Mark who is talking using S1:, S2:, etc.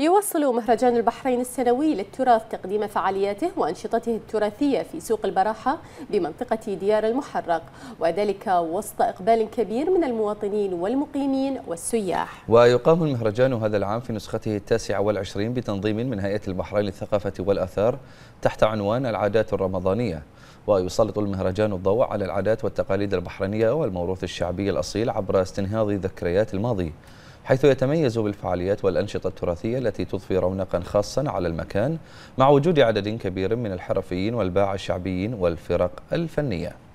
S1: يواصل مهرجان البحرين السنوي للتراث تقديم فعالياته وأنشطته التراثية في سوق البراحة بمنطقة ديار المحرق وذلك وسط إقبال كبير من المواطنين والمقيمين والسياح
S2: ويقام المهرجان هذا العام في نسخته التاسعة والعشرين بتنظيم من هيئة البحرين للثقافة والأثار تحت عنوان العادات الرمضانية ويسلط المهرجان الضوء على العادات والتقاليد البحرينية والموروث الشعبي الأصيل عبر استنهاض ذكريات الماضي حيث يتميز بالفعاليات والأنشطة التراثية التي تضفي رونقا خاصا على المكان مع وجود عدد كبير من الحرفيين والباعة الشعبيين والفرق الفنية